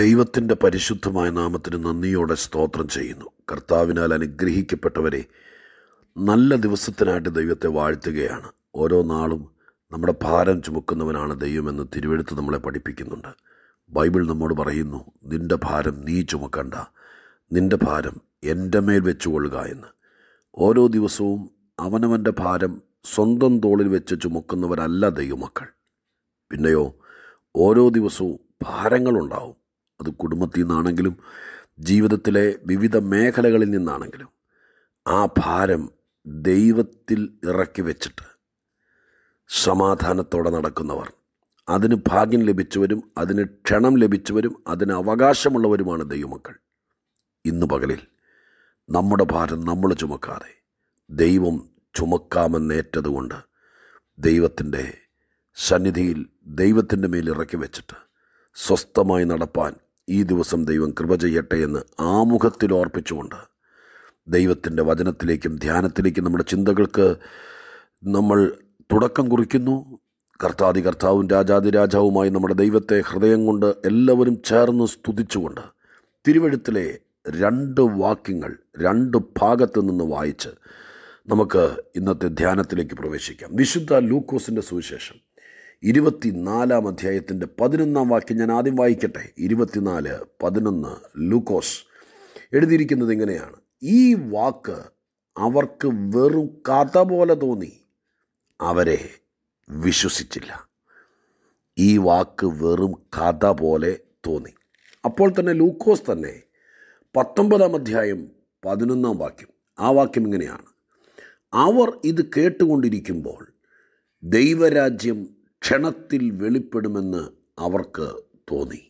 ദൈവത്തിൻ്റെ പരിശുദ്ധമായ നാമത്തിന് നന്ദിയോടെ സ്തോത്രം ചെയ്യുന്നു കർത്താവിനാൽ അനുഗ്രഹിക്കപ്പെട്ടവരെ നല്ല ദിവസത്തിനായിട്ട് ദൈവത്തെ വാഴ്ത്തുകയാണ് ഓരോ നാളും നമ്മുടെ ഭാരം ചുമക്കുന്നവനാണ് ദൈവമെന്ന് തിരുവെടുത്ത് നമ്മളെ പഠിപ്പിക്കുന്നുണ്ട് ബൈബിൾ നമ്മോട് പറയുന്നു നിൻ്റെ ഭാരം നീ ചുമക്കണ്ട നിൻ്റെ ഭാരം എൻ്റെ മേൽ വെച്ചുകൊള്ളുക എന്ന് ഓരോ ദിവസവും അവനവൻ്റെ ഭാരം സ്വന്തം തോളിൽ വെച്ച് ചുമക്കുന്നവരല്ല ദൈവമക്കൾ പിന്നെയോ ഓരോ ദിവസവും ഭാരങ്ങളുണ്ടാവും അത് കുടുംബത്തിൽ നിന്നാണെങ്കിലും ജീവിതത്തിലെ വിവിധ മേഖലകളിൽ നിന്നാണെങ്കിലും ആ ഭാരം ദൈവത്തിൽ ഇറക്കി വെച്ചിട്ട് സമാധാനത്തോടെ നടക്കുന്നവർ അതിന് ഭാഗ്യം ലഭിച്ചവരും അതിന് ക്ഷണം ലഭിച്ചവരും അതിന് അവകാശമുള്ളവരുമാണ് ദൈവമക്കൾ ഇന്ന് പകലിൽ നമ്മുടെ ഭാരം നമ്മൾ ചുമക്കാതെ ദൈവം ചുമക്കാമെന്നേറ്റതുകൊണ്ട് ദൈവത്തിൻ്റെ സന്നിധിയിൽ ദൈവത്തിൻ്റെ മേലിറക്കി ഇറക്കി വെച്ചിട്ട് സ്വസ്ഥമായി നടപ്പാൻ ഈ ദിവസം ദൈവം കൃപ ചെയ്യട്ടെ എന്ന് ആമുഖത്തിൽ ഓർപ്പിച്ചുകൊണ്ട് ദൈവത്തിൻ്റെ വചനത്തിലേക്കും ധ്യാനത്തിലേക്കും നമ്മുടെ ചിന്തകൾക്ക് നമ്മൾ തുടക്കം കുറിക്കുന്നു കർത്താതി കർത്താവും രാജാതി രാജാവുമായി നമ്മുടെ ദൈവത്തെ ഹൃദയം കൊണ്ട് എല്ലാവരും ചേർന്ന് സ്തുതിച്ചുകൊണ്ട് തിരുവഴുത്തിലെ രണ്ട് വാക്യങ്ങൾ രണ്ട് ഭാഗത്ത് നിന്ന് വായിച്ച് നമുക്ക് ഇന്നത്തെ ധ്യാനത്തിലേക്ക് പ്രവേശിക്കാം വിശുദ്ധ ലൂക്കോസിൻ്റെ സുവിശേഷം ഇരുപത്തിനാലാം അധ്യായത്തിൻ്റെ പതിനൊന്നാം വാക്യം ഞാൻ ആദ്യം വായിക്കട്ടെ ഇരുപത്തിനാല് പതിനൊന്ന് ലൂക്കോസ് എഴുതിയിരിക്കുന്നത് ഇങ്ങനെയാണ് ഈ വാക്ക് അവർക്ക് വെറും കഥ പോലെ തോന്നി അവരെ വിശ്വസിച്ചില്ല ഈ വാക്ക് വെറും കഥ പോലെ തോന്നി അപ്പോൾ തന്നെ ലൂക്കോസ് തന്നെ പത്തൊമ്പതാം അധ്യായം പതിനൊന്നാം വാക്യം ആ വാക്യം ഇങ്ങനെയാണ് അവർ ഇത് കേട്ടുകൊണ്ടിരിക്കുമ്പോൾ ദൈവരാജ്യം ക്ഷണത്തിൽ വെളിപ്പെടുമെന്ന് അവർക്ക് തോന്നി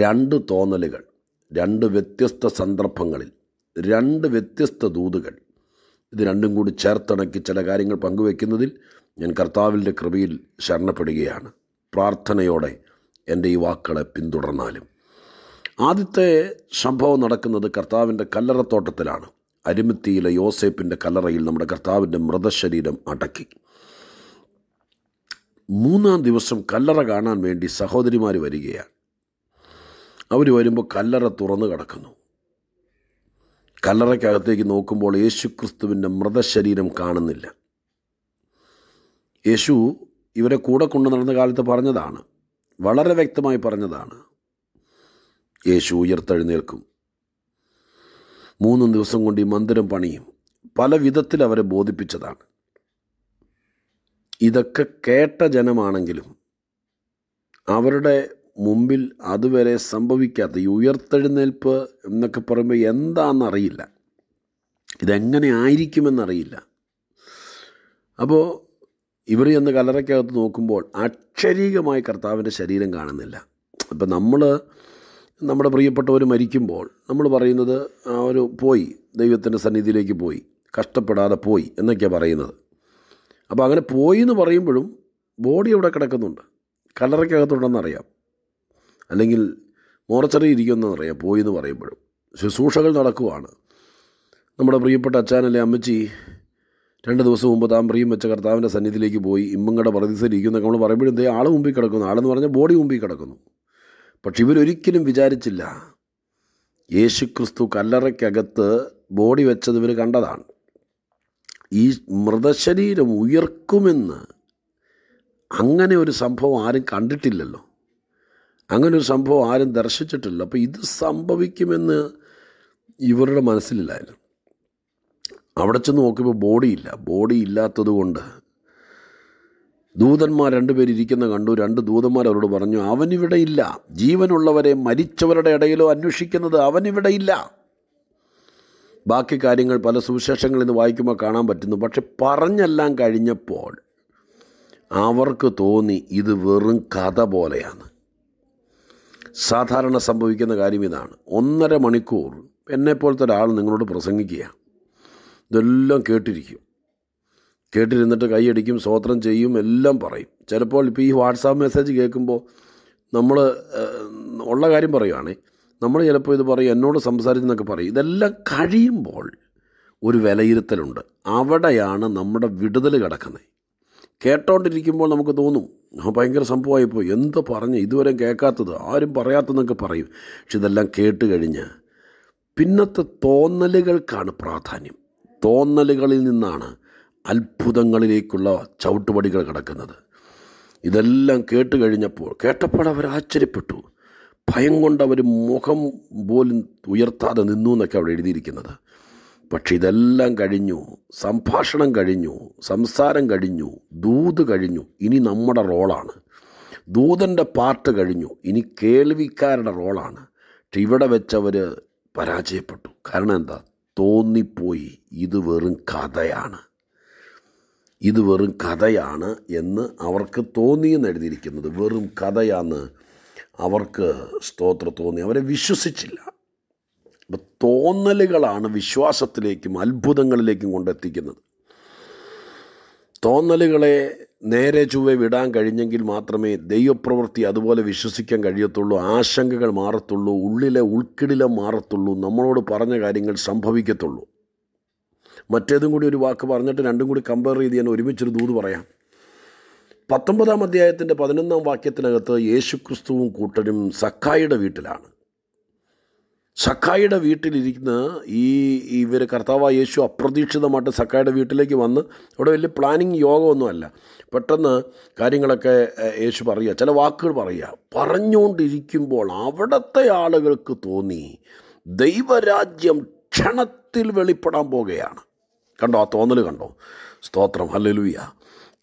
രണ്ട് തോന്നലുകൾ രണ്ട് വ്യത്യസ്ത സന്ദർഭങ്ങളിൽ രണ്ട് വ്യത്യസ്ത ദൂതുകൾ ഇത് രണ്ടും കൂടി ചേർത്തിണക്കി ചില കാര്യങ്ങൾ പങ്കുവെക്കുന്നതിൽ ഞാൻ കർത്താവിൻ്റെ കൃപയിൽ ശരണപ്പെടുകയാണ് പ്രാർത്ഥനയോടെ എൻ്റെ ഈ വാക്കുകളെ പിന്തുടർന്നാലും ആദ്യത്തെ സംഭവം നടക്കുന്നത് കർത്താവിൻ്റെ കല്ലറത്തോട്ടത്തിലാണ് അരുമത്തിയിലെ യോസേപ്പിൻ്റെ കല്ലറയിൽ നമ്മുടെ കർത്താവിൻ്റെ മൃതശരീരം അടക്കി മൂന്നാം ദിവസം കല്ലറ കാണാൻ വേണ്ടി സഹോദരിമാർ വരികയാണ് അവർ വരുമ്പോൾ കല്ലറ തുറന്നു കിടക്കുന്നു കല്ലറയ്ക്കകത്തേക്ക് നോക്കുമ്പോൾ ക്രിസ്തുവിൻ്റെ മൃതശരീരം കാണുന്നില്ല യേശു ഇവരെ കൂടെ കൊണ്ടു നടന്ന കാലത്ത് പറഞ്ഞതാണ് വളരെ വ്യക്തമായി പറഞ്ഞതാണ് യേശു ഉയർത്തെഴുന്നേൽക്കും മൂന്നും ദിവസം കൊണ്ട് ഈ മന്ദിരം പണിയും പല വിധത്തിൽ അവരെ ബോധിപ്പിച്ചതാണ് ഇതൊക്കെ കേട്ട ജനമാണെങ്കിലും അവരുടെ മുമ്പിൽ അതുവരെ സംഭവിക്കാത്ത ഈ ഉയർത്തെഴുന്നേൽപ്പ് എന്നൊക്കെ പറയുമ്പോൾ എന്താണെന്നറിയില്ല ഇതെങ്ങനെ ആയിരിക്കുമെന്നറിയില്ല അപ്പോൾ ഇവർ എന്ന കലറയ്ക്കകത്ത് നോക്കുമ്പോൾ അക്ഷരീകമായി കർത്താവിൻ്റെ ശരീരം കാണുന്നില്ല അപ്പം നമ്മൾ നമ്മുടെ പ്രിയപ്പെട്ടവർ മരിക്കുമ്പോൾ നമ്മൾ പറയുന്നത് അവർ പോയി ദൈവത്തിൻ്റെ സന്നിധിയിലേക്ക് പോയി കഷ്ടപ്പെടാതെ പോയി എന്നൊക്കെയാണ് പറയുന്നത് അപ്പോൾ അങ്ങനെ പോയി എന്ന് പറയുമ്പോഴും ബോഡി അവിടെ കിടക്കുന്നുണ്ട് കല്ലറയ്ക്കകത്തുണ്ടെന്നറിയാം അല്ലെങ്കിൽ മോർച്ചറി എന്നറിയാം പോയി എന്ന് പറയുമ്പോഴും ശുശ്രൂഷകൾ നടക്കുവാണ് നമ്മുടെ പ്രിയപ്പെട്ട അച്ഛനല്ലേ അമ്മച്ചി രണ്ട് ദിവസം മുമ്പ് താൻ പ്രിയം വെച്ച കർത്താവിൻ്റെ സന്നിധിയിലേക്ക് പോയി ഇമ്മങ്ങടെ പ്രതിസരിക്കുന്നൊക്കെ നമ്മൾ പറയുമ്പോഴും ദേ ആൾ മുമ്പിൽ കിടക്കുന്നു ആളെന്ന് പറഞ്ഞാൽ ബോഡി മുമ്പിൽ കിടക്കുന്നു പക്ഷെ ഇവരൊരിക്കലും വിചാരിച്ചില്ല യേശുക്രിസ്തു കല്ലറയ്ക്കകത്ത് ബോഡി വെച്ചത് ഇവർ കണ്ടതാണ് ഈ മൃതശരീരം ഉയർക്കുമെന്ന് അങ്ങനെ ഒരു സംഭവം ആരും കണ്ടിട്ടില്ലല്ലോ അങ്ങനെ ഒരു സംഭവം ആരും ദർശിച്ചിട്ടില്ല അപ്പോൾ ഇത് സംഭവിക്കുമെന്ന് ഇവരുടെ മനസ്സിലില്ലായിരുന്നു അവിടെ ചെന്ന് നോക്കിയപ്പോൾ ബോഡിയില്ല ബോഡി ഇല്ലാത്തത് കൊണ്ട് ദൂതന്മാർ രണ്ടുപേർ ഇരിക്കുന്ന കണ്ടു രണ്ട് ദൂതന്മാർ അവരോട് പറഞ്ഞു അവനിവിടെ ഇല്ല ജീവനുള്ളവരെ മരിച്ചവരുടെ ഇടയിലോ അന്വേഷിക്കുന്നത് അവനിവിടെ ഇല്ല ബാക്കി കാര്യങ്ങൾ പല സുവിശേഷങ്ങളിൽ നിന്ന് വായിക്കുമ്പോൾ കാണാൻ പറ്റുന്നു പക്ഷെ പറഞ്ഞെല്ലാം കഴിഞ്ഞപ്പോൾ അവർക്ക് തോന്നി ഇത് വെറും കഥ പോലെയാണ് സാധാരണ സംഭവിക്കുന്ന കാര്യം ഇതാണ് ഒന്നര മണിക്കൂർ എന്നെപ്പോലത്തെ ഒരാൾ നിങ്ങളോട് പ്രസംഗിക്കുക ഇതെല്ലാം കേട്ടിരിക്കും കേട്ടിരുന്നിട്ട് കൈയടിക്കും സ്വോത്രം ചെയ്യും എല്ലാം പറയും ചിലപ്പോൾ ഇപ്പോൾ ഈ വാട്സാപ്പ് മെസ്സേജ് കേൾക്കുമ്പോൾ നമ്മൾ ഉള്ള കാര്യം പറയുവാണേ നമ്മൾ ചിലപ്പോൾ ഇത് പറയും എന്നോട് സംസാരിച്ചെന്നൊക്കെ പറയും ഇതെല്ലാം കഴിയുമ്പോൾ ഒരു വിലയിരുത്തലുണ്ട് അവിടെയാണ് നമ്മുടെ വിടുതൽ കിടക്കുന്നത് കേട്ടോണ്ടിരിക്കുമ്പോൾ നമുക്ക് തോന്നും ഭയങ്കര സംഭവമായിപ്പോൾ എന്ത് പറഞ്ഞ് ഇതുവരെ കേൾക്കാത്തത് ആരും പറയാത്തതെന്നൊക്കെ പറയും പക്ഷെ ഇതെല്ലാം കേട്ട് കഴിഞ്ഞ് പിന്നത്തെ തോന്നലുകൾക്കാണ് പ്രാധാന്യം തോന്നലുകളിൽ നിന്നാണ് അത്ഭുതങ്ങളിലേക്കുള്ള ചവിട്ടുപടികൾ കിടക്കുന്നത് ഇതെല്ലാം കേട്ട് കഴിഞ്ഞപ്പോൾ കേട്ടപ്പോൾ അവർ ആശ്ചര്യപ്പെട്ടു ഭയം കൊണ്ട് അവർ മുഖം പോലും ഉയർത്താതെ നിന്നു എന്നൊക്കെ അവിടെ എഴുതിയിരിക്കുന്നത് പക്ഷെ ഇതെല്ലാം കഴിഞ്ഞു സംഭാഷണം കഴിഞ്ഞു സംസാരം കഴിഞ്ഞു ദൂത് കഴിഞ്ഞു ഇനി നമ്മുടെ റോളാണ് ദൂതൻ്റെ പാർട്ട് കഴിഞ്ഞു ഇനി കേൾവിക്കാരുടെ റോളാണ് പക്ഷെ ഇവിടെ വെച്ചവർ പരാജയപ്പെട്ടു കാരണം എന്താ തോന്നിപ്പോയി ഇത് വെറും കഥയാണ് ഇത് വെറും കഥയാണ് എന്ന് അവർക്ക് തോന്നിയെന്ന് എഴുതിയിരിക്കുന്നത് വെറും കഥയാന്ന് അവർക്ക് സ്തോത്ര തോന്നി അവരെ വിശ്വസിച്ചില്ല അപ്പം തോന്നലുകളാണ് വിശ്വാസത്തിലേക്കും അത്ഭുതങ്ങളിലേക്കും കൊണ്ടെത്തിക്കുന്നത് തോന്നലുകളെ നേരെ ചുവ വിടാൻ കഴിഞ്ഞെങ്കിൽ മാത്രമേ ദൈവപ്രവൃത്തി അതുപോലെ വിശ്വസിക്കാൻ കഴിയത്തുള്ളൂ ആശങ്കകൾ മാറത്തുള്ളൂ ഉള്ളിലെ ഉൾക്കിടിലം മാറത്തുള്ളൂ നമ്മളോട് പറഞ്ഞ കാര്യങ്ങൾ സംഭവിക്കത്തുള്ളൂ മറ്റേതും കൂടി ഒരു വാക്ക് പറഞ്ഞിട്ട് രണ്ടും കൂടി കമ്പയർ ചെയ്ത് ഞാൻ ഒരുമിച്ചൊരു ദൂത് പറയാം പത്തൊമ്പതാം അധ്യായത്തിൻ്റെ പതിനൊന്നാം വാക്യത്തിനകത്ത് യേശുക്രിസ്തുവും കൂട്ടരും സക്കായിയുടെ വീട്ടിലാണ് സക്കായിയുടെ വീട്ടിലിരിക്കുന്ന ഈ ഇവർ കർത്താവ് യേശു അപ്രതീക്ഷിതമായിട്ട് സക്കായിയുടെ വീട്ടിലേക്ക് വന്ന് അവിടെ വലിയ പ്ലാനിങ് യോഗമൊന്നുമല്ല പെട്ടെന്ന് കാര്യങ്ങളൊക്കെ യേശു പറയുക ചില വാക്കുകൾ പറയുക പറഞ്ഞുകൊണ്ടിരിക്കുമ്പോൾ അവിടുത്തെ ആളുകൾക്ക് തോന്നി ദൈവരാജ്യം ക്ഷണത്തിൽ വെളിപ്പെടാൻ പോകുകയാണ് കണ്ടോ ആ തോന്നൽ കണ്ടോ സ്തോത്രം ഹല്ലലുയ്യ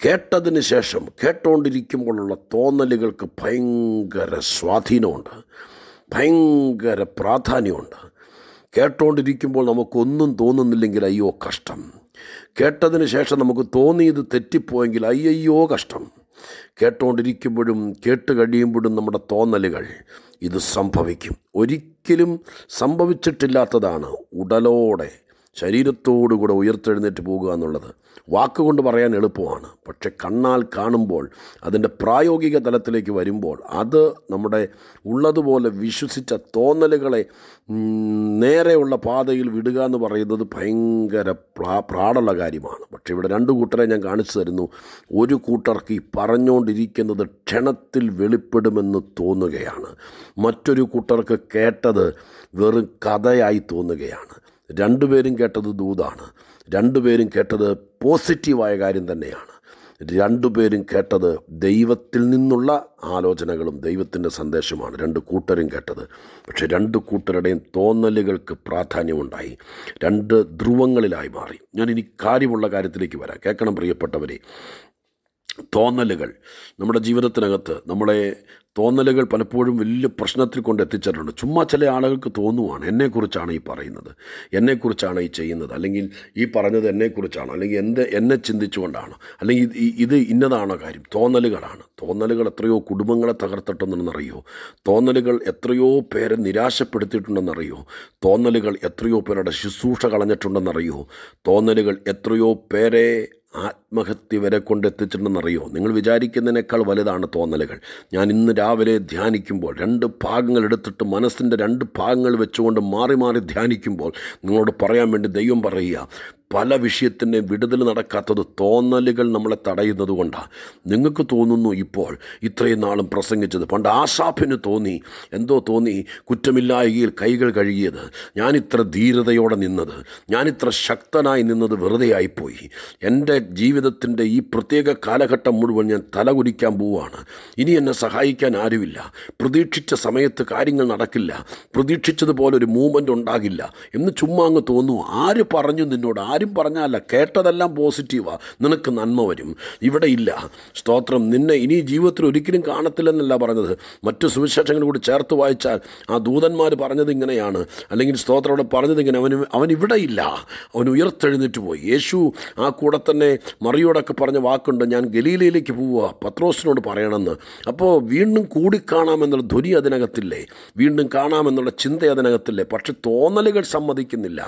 കേട്ടതിന് ശേഷം കേട്ടുകൊണ്ടിരിക്കുമ്പോഴുള്ള തോന്നലുകൾക്ക് ഭയങ്കര സ്വാധീനമുണ്ട് ഭയങ്കര പ്രാധാന്യമുണ്ട് കേട്ടുകൊണ്ടിരിക്കുമ്പോൾ നമുക്കൊന്നും തോന്നുന്നില്ലെങ്കിൽ അയ്യോ കഷ്ടം കേട്ടതിന് ശേഷം നമുക്ക് തോന്നിയത് തെറ്റിപ്പോയെങ്കിൽ അയ്യയ്യോ കഷ്ടം കേട്ടുകൊണ്ടിരിക്കുമ്പോഴും കേട്ട് കഴിയുമ്പോഴും നമ്മുടെ തോന്നലുകൾ ഇത് സംഭവിക്കും ഒരിക്കലും സംഭവിച്ചിട്ടില്ലാത്തതാണ് ഉടലോടെ ശരീരത്തോടുകൂടെ ഉയർത്തെഴുന്നേറ്റ് പോകുക എന്നുള്ളത് വാക്കുകൊണ്ട് പറയാൻ എളുപ്പമാണ് പക്ഷെ കണ്ണാൽ കാണുമ്പോൾ അതിൻ്റെ പ്രായോഗിക തലത്തിലേക്ക് വരുമ്പോൾ അത് നമ്മുടെ ഉള്ളതുപോലെ വിശ്വസിച്ച തോന്നലുകളെ നേരെയുള്ള പാതയിൽ വിടുക എന്ന് പറയുന്നത് ഭയങ്കര പ്രാടുള്ള കാര്യമാണ് പക്ഷേ ഇവിടെ രണ്ട് കൂട്ടരെ ഞാൻ കാണിച്ചു തരുന്നു ഒരു കൂട്ടർക്ക് ഈ പറഞ്ഞുകൊണ്ടിരിക്കുന്നത് ക്ഷണത്തിൽ വെളിപ്പെടുമെന്ന് തോന്നുകയാണ് മറ്റൊരു കൂട്ടർക്ക് കേട്ടത് വെറും കഥയായി തോന്നുകയാണ് രണ്ടുപേരും കേട്ടത് ദൂതാണ് രണ്ടുപേരും കേട്ടത് പോസിറ്റീവായ കാര്യം തന്നെയാണ് രണ്ടുപേരും കേട്ടത് ദൈവത്തിൽ നിന്നുള്ള ആലോചനകളും ദൈവത്തിൻ്റെ സന്ദേശമാണ് രണ്ട് കൂട്ടരും കേട്ടത് പക്ഷേ രണ്ട് കൂട്ടരുടെയും തോന്നലുകൾക്ക് പ്രാധാന്യമുണ്ടായി രണ്ട് ധ്രുവങ്ങളിലായി മാറി ഞാൻ ഇനി കാര്യമുള്ള കാര്യത്തിലേക്ക് വരാം കേൾക്കണം പ്രിയപ്പെട്ടവരെ തോന്നലുകൾ നമ്മുടെ ജീവിതത്തിനകത്ത് നമ്മളെ തോന്നലുകൾ പലപ്പോഴും വലിയ പ്രശ്നത്തിൽ കൊണ്ട് എത്തിച്ചിട്ടുണ്ട് ചുമ്മാ ചില ആളുകൾക്ക് തോന്നുവാണ് എന്നെക്കുറിച്ചാണ് ഈ പറയുന്നത് എന്നെക്കുറിച്ചാണ് ഈ ചെയ്യുന്നത് അല്ലെങ്കിൽ ഈ പറഞ്ഞത് എന്നെക്കുറിച്ചാണ് അല്ലെങ്കിൽ എന്ത് എന്നെ ചിന്തിച്ചുകൊണ്ടാണ് അല്ലെങ്കിൽ ഇത് ഇന്നതാണോ കാര്യം തോന്നലുകളാണ് തോന്നലുകൾ എത്രയോ കുടുംബങ്ങളെ തകർത്തിട്ടുണ്ടെന്നറിയോ തോന്നലുകൾ എത്രയോ പേരെ നിരാശപ്പെടുത്തിയിട്ടുണ്ടെന്നറിയോ തോന്നലുകൾ എത്രയോ പേരുടെ ശുശ്രൂഷ കളഞ്ഞിട്ടുണ്ടെന്നറിയോ തോന്നലുകൾ എത്രയോ പേരെ ആത്മഹത്യ വരെ കൊണ്ടെത്തിച്ചിട്ടുണ്ടെന്നറിയോ നിങ്ങൾ വിചാരിക്കുന്നതിനേക്കാൾ വലുതാണ് തോന്നലുകൾ ഞാൻ ഇന്ന് രാവിലെ ധ്യാനിക്കുമ്പോൾ രണ്ട് ഭാഗങ്ങൾ എടുത്തിട്ട് മനസ്സിൻ്റെ രണ്ട് ഭാഗങ്ങൾ വെച്ചുകൊണ്ട് മാറി മാറി ധ്യാനിക്കുമ്പോൾ നിങ്ങളോട് പറയാൻ വേണ്ടി ദൈവം പറയുക പല വിഷയത്തിന് വിടുതൽ നടക്കാത്തത് തോന്നലുകൾ നമ്മളെ തടയുന്നത് കൊണ്ടാണ് നിങ്ങൾക്ക് തോന്നുന്നു ഇപ്പോൾ ഇത്രയും നാളും പ്രസംഗിച്ചത് പണ്ട് ആസാഫിന് തോന്നി എന്തോ തോന്നി കുറ്റമില്ലായകയിൽ കൈകൾ കഴുകിയത് ഞാനിത്ര ധീരതയോടെ നിന്നത് ഞാനിത്ര ശക്തനായി നിന്നത് വെറുതെയായിപ്പോയി എൻ്റെ ജീവിതത്തിൻ്റെ ഈ പ്രത്യേക കാലഘട്ടം മുഴുവൻ ഞാൻ തലകുടിക്കാൻ പോവുകയാണ് ഇനി എന്നെ സഹായിക്കാൻ ആരുമില്ല പ്രതീക്ഷിച്ച സമയത്ത് കാര്യങ്ങൾ നടക്കില്ല പ്രതീക്ഷിച്ചതുപോലെ ഒരു മൂവ്മെൻ്റ് ഉണ്ടാകില്ല എന്ന് ചുമ്മാ അങ്ങ് തോന്നുന്നു ആര് പറഞ്ഞു നിന്നോട് ആരും പറഞ്ഞല്ല കേട്ടതെല്ലാം പോസിറ്റീവാണ് നിനക്ക് നന്മ വരും ഇവിടെ ഇല്ല സ്തോത്രം നിന്നെ ഇനി ജീവിതത്തിൽ ഒരിക്കലും കാണത്തില്ലെന്നല്ല പറഞ്ഞത് മറ്റു സുവിശേഷങ്ങൾ കൂടി ചേർത്ത് വായിച്ചാൽ ആ ദൂതന്മാർ പറഞ്ഞത് ഇങ്ങനെയാണ് അല്ലെങ്കിൽ സ്തോത്രം അവിടെ പറഞ്ഞത് ഇങ്ങനെ അവന് അവൻ ഇവിടെ ഇല്ല അവൻ ഉയർത്തെഴുന്നേറ്റ് പോയി യേശു ആ കൂടെ തന്നെ മറിയോടൊക്കെ പറഞ്ഞ വാക്കുണ്ട് ഞാൻ ഗലീലയിലേക്ക് പോവുക പത്രോസിനോട് പറയണമെന്ന് അപ്പോൾ വീണ്ടും കൂടിക്കാണാമെന്നുള്ള ധ്വനി അതിനകത്തില്ലേ വീണ്ടും കാണാമെന്നുള്ള ചിന്ത അതിനകത്തില്ലേ പക്ഷെ തോന്നലുകൾ സമ്മതിക്കുന്നില്ല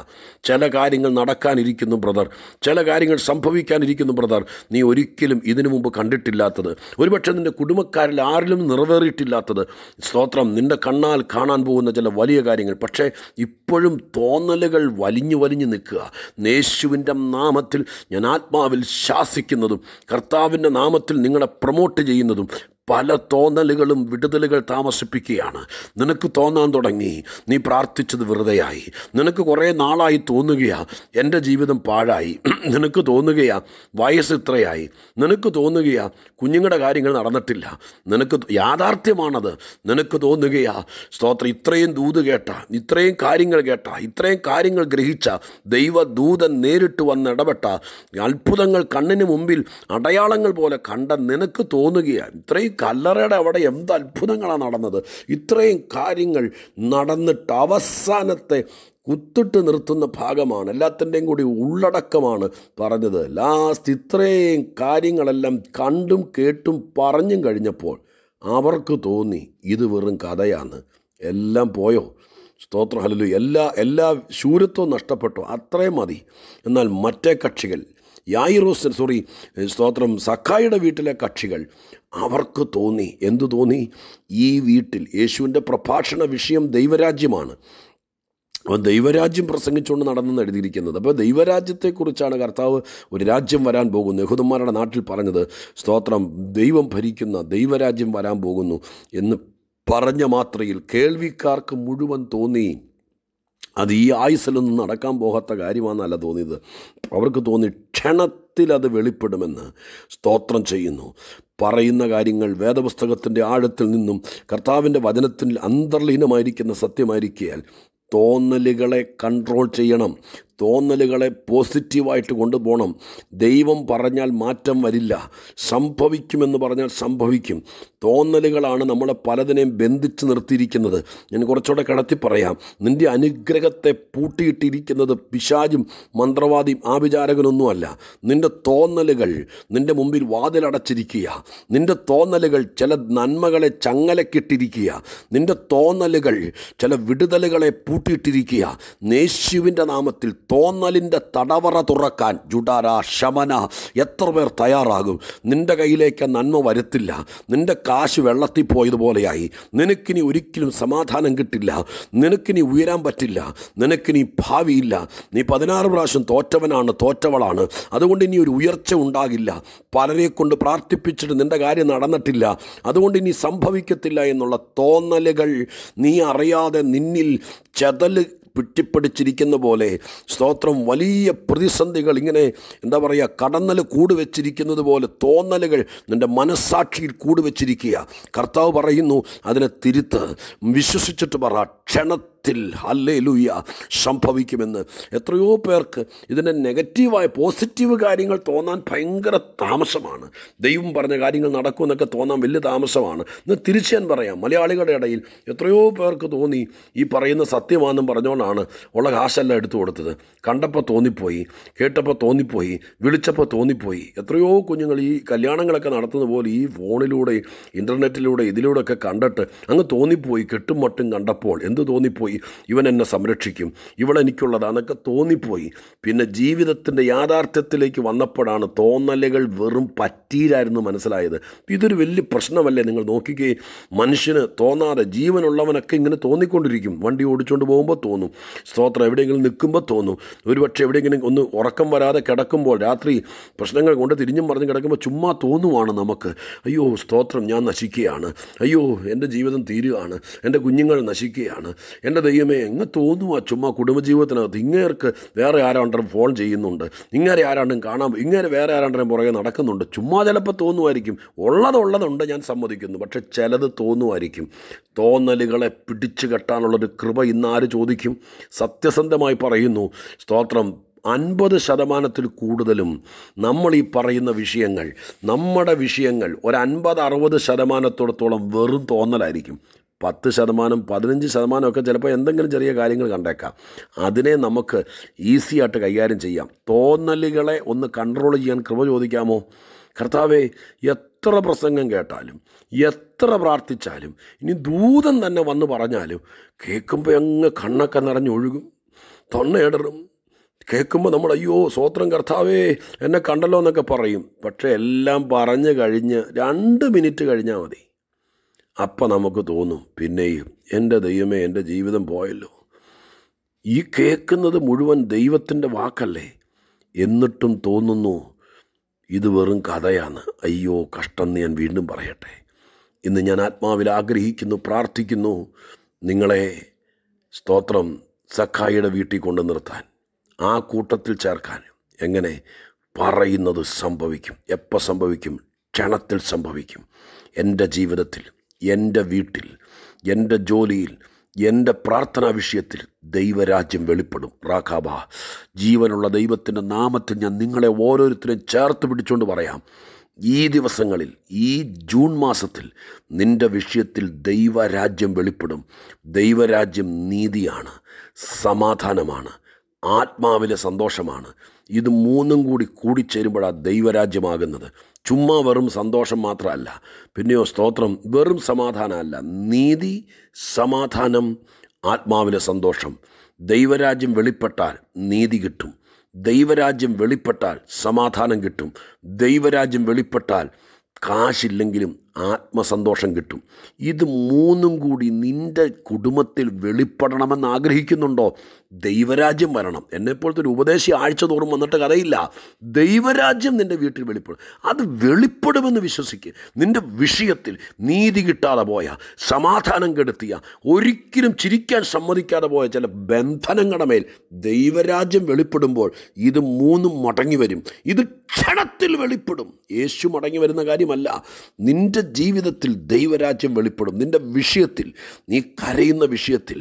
ചില കാര്യങ്ങൾ നടക്കാനിരിക്കും ഇരിക്കുന്നു ബ്രദർ ചില കാര്യങ്ങൾ സംഭവിക്കാനിരിക്കുന്നു ബ്രദർ നീ ഒരിക്കലും ഇതിനു മുമ്പ് കണ്ടിട്ടില്ലാത്തത് ഒരുപക്ഷെ നിൻ്റെ കുടുംബക്കാരിൽ ആരിലും നിറവേറിയിട്ടില്ലാത്തത് സ്തോത്രം നിൻ്റെ കണ്ണാൽ കാണാൻ പോകുന്ന ചില വലിയ കാര്യങ്ങൾ പക്ഷേ ഇപ്പോഴും തോന്നലുകൾ വലിഞ്ഞു വലിഞ്ഞു നിൽക്കുക നേശുവിൻ്റെ നാമത്തിൽ ഞാൻ ആത്മാവിൽ ശാസിക്കുന്നതും കർത്താവിൻ്റെ നാമത്തിൽ നിങ്ങളെ പ്രൊമോട്ട് ചെയ്യുന്നതും പല തോന്നലുകളും വിടുതലുകൾ താമസിപ്പിക്കുകയാണ് നിനക്ക് തോന്നാൻ തുടങ്ങി നീ പ്രാർത്ഥിച്ചത് വെറുതെയായി നിനക്ക് കുറേ നാളായി തോന്നുകയാ എൻ്റെ ജീവിതം പാഴായി നിനക്ക് തോന്നുകയാ വയസ്സ് ഇത്രയായി നിനക്ക് തോന്നുകയാ കുഞ്ഞുങ്ങളുടെ കാര്യങ്ങൾ നടന്നിട്ടില്ല നിനക്ക് യാഥാർത്ഥ്യമാണത് നിനക്ക് തോന്നുകയാ സ്തോത്രം ഇത്രയും ദൂത് കേട്ട ഇത്രയും കാര്യങ്ങൾ കേട്ട ഇത്രയും കാര്യങ്ങൾ ഗ്രഹിച്ച ദൈവദൂതൻ നേരിട്ട് വന്ന് ഇടപെട്ട അത്ഭുതങ്ങൾ കണ്ണിന് മുമ്പിൽ അടയാളങ്ങൾ പോലെ കണ്ട നിനക്ക് തോന്നുകയാണ് ഇത്രയും കല്ലറയുടെ അവിടെ എന്ത് അത്ഭുതങ്ങളാണ് നടന്നത് ഇത്രയും കാര്യങ്ങൾ നടന്നിട്ട് അവസാനത്തെ കുത്തിട്ട് നിർത്തുന്ന ഭാഗമാണ് എല്ലാത്തിൻ്റെയും കൂടി ഉള്ളടക്കമാണ് പറഞ്ഞത് ലാസ്റ്റ് ഇത്രയും കാര്യങ്ങളെല്ലാം കണ്ടും കേട്ടും പറഞ്ഞും കഴിഞ്ഞപ്പോൾ അവർക്ക് തോന്നി ഇത് വെറും കഥയാണ് എല്ലാം പോയോ സ്തോത്രഹലു എല്ലാ എല്ലാ ശൂരത്വവും നഷ്ടപ്പെട്ടു അത്രയും മതി എന്നാൽ മറ്റേ കക്ഷികൾ യായിറോസ് സോറി സ്തോത്രം സക്കായുടെ വീട്ടിലെ കക്ഷികൾ അവർക്ക് തോന്നി എന്തു തോന്നി ഈ വീട്ടിൽ യേശുവിൻ്റെ പ്രഭാഷണ വിഷയം ദൈവരാജ്യമാണ് അപ്പോൾ ദൈവരാജ്യം പ്രസംഗിച്ചുകൊണ്ട് നടന്നെന്ന് എഴുതിയിരിക്കുന്നത് അപ്പോൾ ദൈവരാജ്യത്തെക്കുറിച്ചാണ് കർത്താവ് ഒരു രാജ്യം വരാൻ പോകുന്നു യഹൂദന്മാരുടെ നാട്ടിൽ പറഞ്ഞത് സ്തോത്രം ദൈവം ഭരിക്കുന്ന ദൈവരാജ്യം വരാൻ പോകുന്നു എന്ന് പറഞ്ഞ മാത്രയിൽ കേൾവിക്കാർക്ക് മുഴുവൻ തോന്നി അത് ഈ ആയുസിലൊന്നും നടക്കാൻ പോകാത്ത കാര്യമാണെന്നല്ല തോന്നിയത് അവർക്ക് തോന്നി ക്ഷണത്തിൽ അത് വെളിപ്പെടുമെന്ന് സ്തോത്രം ചെയ്യുന്നു പറയുന്ന കാര്യങ്ങൾ വേദപുസ്തകത്തിൻ്റെ ആഴത്തിൽ നിന്നും കർത്താവിൻ്റെ വചനത്തിൽ അന്തർലീനമായിരിക്കുന്ന സത്യമായിരിക്കിയാൽ തോന്നലുകളെ കൺട്രോൾ ചെയ്യണം തോന്നലുകളെ പോസിറ്റീവായിട്ട് കൊണ്ടുപോകണം ദൈവം പറഞ്ഞാൽ മാറ്റം വരില്ല സംഭവിക്കുമെന്ന് പറഞ്ഞാൽ സംഭവിക്കും തോന്നലുകളാണ് നമ്മളെ പലതിനെയും ബന്ധിച്ച് നിർത്തിയിരിക്കുന്നത് ഞാൻ കുറച്ചുകൂടെ കടത്തി പറയാം നിൻ്റെ അനുഗ്രഹത്തെ പൂട്ടിയിട്ടിരിക്കുന്നത് പിശാചും മന്ത്രവാദിയും ആഭിചാരകനൊന്നുമല്ല നിൻ്റെ തോന്നലുകൾ നിൻ്റെ മുമ്പിൽ വാതിലടച്ചിരിക്കുക നിൻ്റെ തോന്നലുകൾ ചില നന്മകളെ ചങ്ങലക്കിട്ടിരിക്കുക നിൻ്റെ തോന്നലുകൾ ചില വിടുതലുകളെ പൂട്ടിയിട്ടിരിക്കുക നേശുവിൻ്റെ നാമത്തിൽ തോന്നലിൻ്റെ തടവറ തുറക്കാൻ ജുഡാര ശമന എത്ര പേർ തയ്യാറാകും നിൻ്റെ കയ്യിലേക്ക് നന്മ വരത്തില്ല നിൻ്റെ കാശ് വെള്ളത്തിൽ പോയതുപോലെയായി നിനക്കിനി ഒരിക്കലും സമാധാനം കിട്ടില്ല നിനക്കിനി ഉയരാൻ പറ്റില്ല നിനക്കിനി ഭാവിയില്ല നീ പതിനാറ് പ്രാവശ്യം തോറ്റവനാണ് തോറ്റവളാണ് അതുകൊണ്ട് ഇനി ഒരു ഉയർച്ച ഉണ്ടാകില്ല പലരെ കൊണ്ട് പ്രാർത്ഥിപ്പിച്ചിട്ട് നിൻ്റെ കാര്യം നടന്നിട്ടില്ല അതുകൊണ്ട് ഇനി സംഭവിക്കത്തില്ല എന്നുള്ള തോന്നലുകൾ നീ അറിയാതെ നിന്നിൽ ചെതല് പിട്ടിപ്പിടിച്ചിരിക്കുന്ന പോലെ സ്തോത്രം വലിയ പ്രതിസന്ധികൾ ഇങ്ങനെ എന്താ പറയുക കടന്നൽ കൂടുവെച്ചിരിക്കുന്നത് പോലെ തോന്നലുകൾ നിൻ്റെ മനസ്സാക്ഷിയിൽ കൂടുവെച്ചിരിക്കുക കർത്താവ് പറയുന്നു അതിനെ തിരുത്ത് വിശ്വസിച്ചിട്ട് പറ ക്ഷണ ജീവിതത്തിൽ ഹല്ലേലൂയ സംഭവിക്കുമെന്ന് എത്രയോ പേർക്ക് ഇതിൻ്റെ നെഗറ്റീവായ പോസിറ്റീവ് കാര്യങ്ങൾ തോന്നാൻ ഭയങ്കര താമസമാണ് ദൈവം പറഞ്ഞ കാര്യങ്ങൾ നടക്കുമെന്നൊക്കെ തോന്നാൻ വലിയ താമസമാണ് എന്ന് തിരിച്ചു ഞാൻ പറയാം മലയാളികളുടെ ഇടയിൽ എത്രയോ പേർക്ക് തോന്നി ഈ പറയുന്ന സത്യമാണെന്നും പറഞ്ഞുകൊണ്ടാണ് ഉള്ള കാശെല്ലാം എടുത്തു കൊടുത്തത് കണ്ടപ്പോൾ തോന്നിപ്പോയി കേട്ടപ്പോൾ തോന്നിപ്പോയി വിളിച്ചപ്പോൾ തോന്നിപ്പോയി എത്രയോ കുഞ്ഞുങ്ങൾ ഈ കല്യാണങ്ങളൊക്കെ നടത്തുന്ന പോലെ ഈ ഫോണിലൂടെ ഇൻ്റർനെറ്റിലൂടെ ഇതിലൂടെയൊക്കെ കണ്ടിട്ട് അങ്ങ് തോന്നിപ്പോയി കെട്ടും മട്ടും കണ്ടപ്പോൾ എന്ത് തോന്നിപ്പോയി തോന്നിപ്പോയി ഇവൻ എന്നെ സംരക്ഷിക്കും ഇവളെനിക്കുള്ളതാണെന്നൊക്കെ തോന്നിപ്പോയി പിന്നെ ജീവിതത്തിൻ്റെ യാഥാർത്ഥ്യത്തിലേക്ക് വന്നപ്പോഴാണ് തോന്നലുകൾ വെറും പറ്റിയിലായിരുന്നു മനസ്സിലായത് ഇതൊരു വലിയ പ്രശ്നമല്ലേ നിങ്ങൾ നോക്കിക്കുകയും മനുഷ്യന് തോന്നാതെ ജീവനുള്ളവനൊക്കെ ഇങ്ങനെ തോന്നിക്കൊണ്ടിരിക്കും വണ്ടി ഓടിച്ചുകൊണ്ട് പോകുമ്പോൾ തോന്നും സ്തോത്രം എവിടെയെങ്കിലും നിൽക്കുമ്പോൾ തോന്നും ഒരുപക്ഷെ എവിടെയെങ്കിലും ഒന്ന് ഉറക്കം വരാതെ കിടക്കുമ്പോൾ രാത്രി പ്രശ്നങ്ങൾ കൊണ്ട് തിരിഞ്ഞും പറഞ്ഞ് കിടക്കുമ്പോൾ ചുമ്മാ തോന്നുവാണ് നമുക്ക് അയ്യോ സ്തോത്രം ഞാൻ നശിക്കുകയാണ് അയ്യോ എൻ്റെ ജീവിതം തീരുകയാണ് എൻ്റെ കുഞ്ഞുങ്ങൾ നശിക്കുകയാണ് എൻ്റെ എൻ്റെ ദൈവമേ എങ്ങ് തോന്നുക ചുമ്മാ കുടുംബജീവിതത്തിനകത്ത് ഇങ്ങേർക്ക് വേറെ ആരാണ്ടും ഫോൺ ചെയ്യുന്നുണ്ട് ഇങ്ങനെ ആരാണ്ടും കാണാൻ ഇങ്ങനെ വേറെ ആരാണ്ടും പുറകെ നടക്കുന്നുണ്ട് ചുമ്മാ ചിലപ്പോൾ തോന്നുമായിരിക്കും ഉള്ളതുള്ളതുണ്ട് ഞാൻ സമ്മതിക്കുന്നു പക്ഷെ ചിലത് തോന്നുമായിരിക്കും തോന്നലുകളെ പിടിച്ചു കെട്ടാനുള്ളൊരു കൃപ ഇന്ന് ആര് ചോദിക്കും സത്യസന്ധമായി പറയുന്നു സ്തോത്രം അൻപത് ശതമാനത്തിൽ കൂടുതലും നമ്മൾ ഈ പറയുന്ന വിഷയങ്ങൾ നമ്മുടെ വിഷയങ്ങൾ ഒരു അൻപത് അറുപത് ശതമാനത്തോടത്തോളം വെറും തോന്നലായിരിക്കും പത്ത് ശതമാനം പതിനഞ്ച് ശതമാനമൊക്കെ ചിലപ്പോൾ എന്തെങ്കിലും ചെറിയ കാര്യങ്ങൾ കണ്ടേക്കാം അതിനെ നമുക്ക് ഈസി ആയിട്ട് കൈകാര്യം ചെയ്യാം തോന്നലുകളെ ഒന്ന് കൺട്രോൾ ചെയ്യാൻ കൃപ ചോദിക്കാമോ കർത്താവേ എത്ര പ്രസംഗം കേട്ടാലും എത്ര പ്രാർത്ഥിച്ചാലും ഇനി ദൂതൻ തന്നെ വന്ന് പറഞ്ഞാലും കേൾക്കുമ്പോൾ അങ്ങ് കണ്ണൊക്കെ നിറഞ്ഞൊഴുകും തൊണ്ണയിടറും കേൾക്കുമ്പോൾ നമ്മൾ അയ്യോ സ്വോത്രം കർത്താവേ എന്നെ കണ്ടല്ലോ എന്നൊക്കെ പറയും പക്ഷേ എല്ലാം പറഞ്ഞു കഴിഞ്ഞ് രണ്ട് മിനിറ്റ് കഴിഞ്ഞാൽ മതി അപ്പം നമുക്ക് തോന്നും പിന്നെയും എൻ്റെ ദൈവമേ എൻ്റെ ജീവിതം പോയല്ലോ ഈ കേൾക്കുന്നത് മുഴുവൻ ദൈവത്തിൻ്റെ വാക്കല്ലേ എന്നിട്ടും തോന്നുന്നു ഇത് വെറും കഥയാണ് അയ്യോ കഷ്ടം ഞാൻ വീണ്ടും പറയട്ടെ ഇന്ന് ഞാൻ ആത്മാവിൽ ആഗ്രഹിക്കുന്നു പ്രാർത്ഥിക്കുന്നു നിങ്ങളെ സ്തോത്രം സഖായിയുടെ വീട്ടിൽ കൊണ്ടു നിർത്താൻ ആ കൂട്ടത്തിൽ ചേർക്കാൻ എങ്ങനെ പറയുന്നത് സംഭവിക്കും എപ്പോൾ സംഭവിക്കും ക്ഷണത്തിൽ സംഭവിക്കും എൻ്റെ ജീവിതത്തിൽ എൻ്റെ വീട്ടിൽ എൻ്റെ ജോലിയിൽ എൻ്റെ പ്രാർത്ഥനാ വിഷയത്തിൽ ദൈവരാജ്യം വെളിപ്പെടും റാഖാബ ജീവനുള്ള ദൈവത്തിൻ്റെ നാമത്തിൽ ഞാൻ നിങ്ങളെ ഓരോരുത്തരെയും ചേർത്ത് പിടിച്ചുകൊണ്ട് പറയാം ഈ ദിവസങ്ങളിൽ ഈ ജൂൺ മാസത്തിൽ നിൻ്റെ വിഷയത്തിൽ ദൈവരാജ്യം വെളിപ്പെടും ദൈവരാജ്യം നീതിയാണ് സമാധാനമാണ് ആത്മാവിലെ സന്തോഷമാണ് ഇത് മൂന്നും കൂടി കൂടിച്ചേരുമ്പോഴാണ് ദൈവരാജ്യമാകുന്നത് ചുമ്മാ വെറും സന്തോഷം മാത്രമല്ല പിന്നെയോ സ്തോത്രം വെറും സമാധാനമല്ല നീതി സമാധാനം ആത്മാവിലെ സന്തോഷം ദൈവരാജ്യം വെളിപ്പെട്ടാൽ നീതി കിട്ടും ദൈവരാജ്യം വെളിപ്പെട്ടാൽ സമാധാനം കിട്ടും ദൈവരാജ്യം വെളിപ്പെട്ടാൽ കാശില്ലെങ്കിലും ആത്മസന്തോഷം കിട്ടും ഇത് മൂന്നും കൂടി നിൻ്റെ കുടുംബത്തിൽ വെളിപ്പെടണമെന്ന് ആഗ്രഹിക്കുന്നുണ്ടോ ദൈവരാജ്യം വരണം എന്നെപ്പോലത്തെ ഒരു ഉപദേശി ആഴ്ച തോറും വന്നിട്ട് കഥയില്ല ദൈവരാജ്യം നിൻ്റെ വീട്ടിൽ വെളിപ്പെടും അത് വെളിപ്പെടുമെന്ന് വിശ്വസിക്കുക നിൻ്റെ വിഷയത്തിൽ നീതി കിട്ടാതെ പോയ സമാധാനം കെടുത്തിയ ഒരിക്കലും ചിരിക്കാൻ സമ്മതിക്കാതെ പോയ ചില ബന്ധനങ്ങളുടെ മേൽ ദൈവരാജ്യം വെളിപ്പെടുമ്പോൾ ഇത് മൂന്നും മടങ്ങി വരും ഇത് ക്ഷണത്തിൽ വെളിപ്പെടും യേശു മടങ്ങി വരുന്ന കാര്യമല്ല നിൻ്റെ നിൻ്റെ ജീവിതത്തിൽ ദൈവരാജ്യം വെളിപ്പെടും നിൻ്റെ വിഷയത്തിൽ നീ കരയുന്ന വിഷയത്തിൽ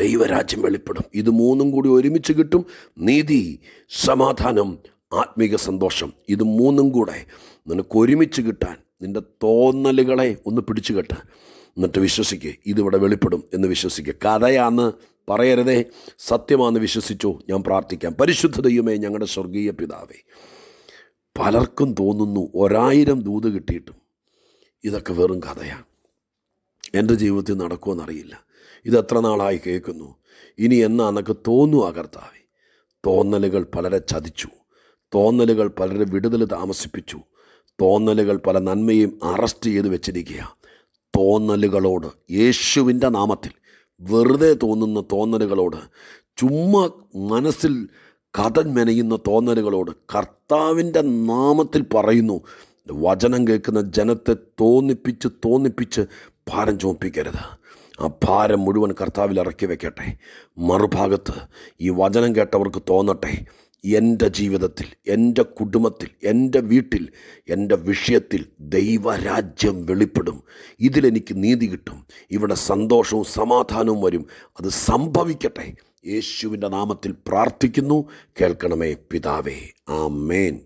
ദൈവരാജ്യം വെളിപ്പെടും ഇത് മൂന്നും കൂടി ഒരുമിച്ച് കിട്ടും നീതി സമാധാനം ആത്മീക സന്തോഷം ഇത് മൂന്നും കൂടെ നിനക്ക് ഒരുമിച്ച് കിട്ടാൻ നിൻ്റെ തോന്നലുകളെ ഒന്ന് പിടിച്ചു കെട്ട് എന്നിട്ട് വിശ്വസിക്കുക ഇതിവിടെ വെളിപ്പെടും എന്ന് വിശ്വസിക്കുക കഥയാന്ന് പറയരുതേ സത്യമാണെന്ന് വിശ്വസിച്ചു ഞാൻ പ്രാർത്ഥിക്കാം പരിശുദ്ധ ദൈവമേ ഞങ്ങളുടെ സ്വർഗീയ പിതാവേ പലർക്കും തോന്നുന്നു ഒരായിരം ദൂത് കിട്ടിയിട്ടും ഇതൊക്കെ വെറും കഥയാണ് എൻ്റെ ജീവിതത്തിൽ നടക്കുമെന്നറിയില്ല ഇതെത്ര നാളായി കേൾക്കുന്നു ഇനി എന്നാ എന്നൊക്കെ തോന്നു അകർത്താവി തോന്നലുകൾ പലരെ ചതിച്ചു തോന്നലുകൾ പലരെ വിടുതൽ താമസിപ്പിച്ചു തോന്നലുകൾ പല നന്മയും അറസ്റ്റ് ചെയ്ത് വെച്ചിരിക്കുക തോന്നലുകളോട് യേശുവിൻ്റെ നാമത്തിൽ വെറുതെ തോന്നുന്ന തോന്നലുകളോട് ചുമ്മാ മനസ്സിൽ കഥ മെനയുന്ന തോന്നലുകളോട് കർത്താവിൻ്റെ നാമത്തിൽ പറയുന്നു വചനം കേൾക്കുന്ന ജനത്തെ തോന്നിപ്പിച്ച് തോന്നിപ്പിച്ച് ഭാരം ചുമപ്പിക്കരുത് ആ ഭാരം മുഴുവൻ കർത്താവിൽ ഇറക്കി വയ്ക്കട്ടെ മറുഭാഗത്ത് ഈ വചനം കേട്ടവർക്ക് തോന്നട്ടെ എൻ്റെ ജീവിതത്തിൽ എൻ്റെ കുടുംബത്തിൽ എൻ്റെ വീട്ടിൽ എൻ്റെ വിഷയത്തിൽ ദൈവരാജ്യം വെളിപ്പെടും ഇതിലെനിക്ക് നീതി കിട്ടും ഇവിടെ സന്തോഷവും സമാധാനവും വരും അത് സംഭവിക്കട്ടെ യേശുവിൻ്റെ നാമത്തിൽ പ്രാർത്ഥിക്കുന്നു കേൾക്കണമേ പിതാവേ ആ മേൻ